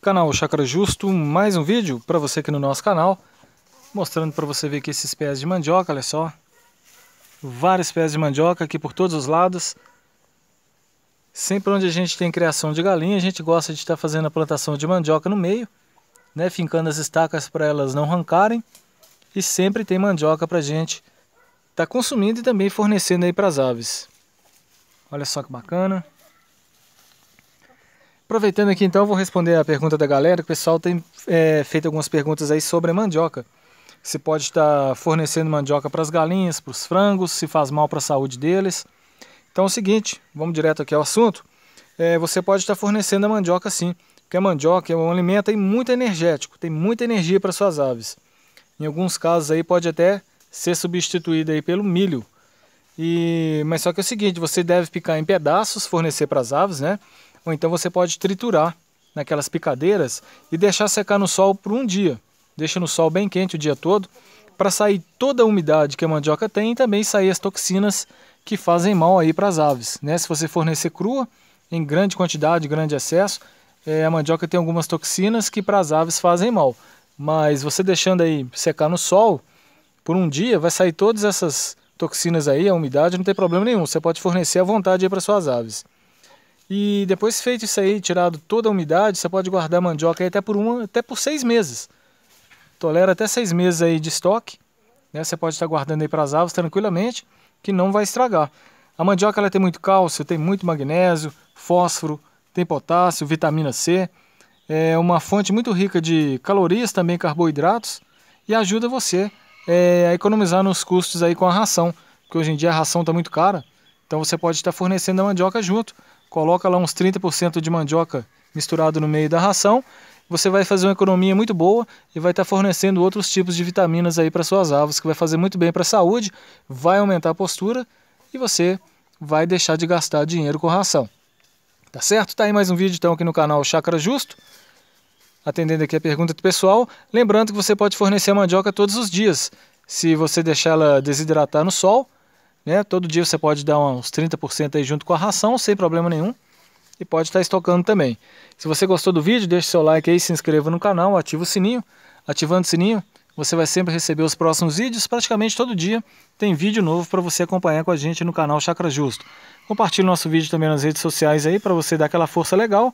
Canal Chácara Justo, mais um vídeo para você aqui no nosso canal, mostrando para você ver que esses pés de mandioca, olha só, vários pés de mandioca aqui por todos os lados. Sempre onde a gente tem criação de galinha, a gente gosta de estar tá fazendo a plantação de mandioca no meio, né, fincando as estacas para elas não arrancarem, e sempre tem mandioca para a gente estar tá consumindo e também fornecendo aí para as aves. Olha só que bacana. Aproveitando aqui então, eu vou responder a pergunta da galera. que O pessoal tem é, feito algumas perguntas aí sobre a mandioca. Se pode estar fornecendo mandioca para as galinhas, para os frangos, se faz mal para a saúde deles. Então é o seguinte, vamos direto aqui ao assunto. É, você pode estar fornecendo a mandioca sim, porque a mandioca é um alimento muito energético, tem muita energia para suas aves. Em alguns casos aí pode até ser substituída aí pelo milho. E, mas só que é o seguinte, você deve picar em pedaços, fornecer para as aves, né? Ou então você pode triturar naquelas picadeiras e deixar secar no sol por um dia. Deixa no sol bem quente o dia todo para sair toda a umidade que a mandioca tem e também sair as toxinas que fazem mal aí para as aves. Né? Se você fornecer crua, em grande quantidade, grande excesso, é, a mandioca tem algumas toxinas que para as aves fazem mal. Mas você deixando aí secar no sol por um dia, vai sair todas essas toxinas aí, a umidade, não tem problema nenhum. Você pode fornecer à vontade aí para suas aves. E depois feito isso aí, tirado toda a umidade, você pode guardar a mandioca até por uma, até por seis meses. Tolera até seis meses aí de estoque. Né? Você pode estar guardando aí para as aves tranquilamente, que não vai estragar. A mandioca ela tem muito cálcio, tem muito magnésio, fósforo, tem potássio, vitamina C. É uma fonte muito rica de calorias, também carboidratos, e ajuda você é, a economizar nos custos aí com a ração, porque hoje em dia a ração está muito cara. Então você pode estar fornecendo a mandioca junto Coloca lá uns 30% de mandioca misturado no meio da ração, você vai fazer uma economia muito boa e vai estar tá fornecendo outros tipos de vitaminas aí para suas aves, que vai fazer muito bem para a saúde, vai aumentar a postura e você vai deixar de gastar dinheiro com ração. Tá certo? Tá aí mais um vídeo então aqui no canal Chácara Justo. Atendendo aqui a pergunta do pessoal, lembrando que você pode fornecer mandioca todos os dias, se você deixar ela desidratar no sol né? Todo dia você pode dar uns 30% aí junto com a ração, sem problema nenhum. E pode estar tá estocando também. Se você gostou do vídeo, deixe seu like aí, se inscreva no canal, ativa o sininho. Ativando o sininho, você vai sempre receber os próximos vídeos. Praticamente todo dia tem vídeo novo para você acompanhar com a gente no canal Chakra Justo. Compartilhe nosso vídeo também nas redes sociais aí para você dar aquela força legal.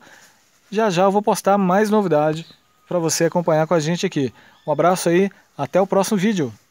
Já já eu vou postar mais novidade para você acompanhar com a gente aqui. Um abraço aí, até o próximo vídeo.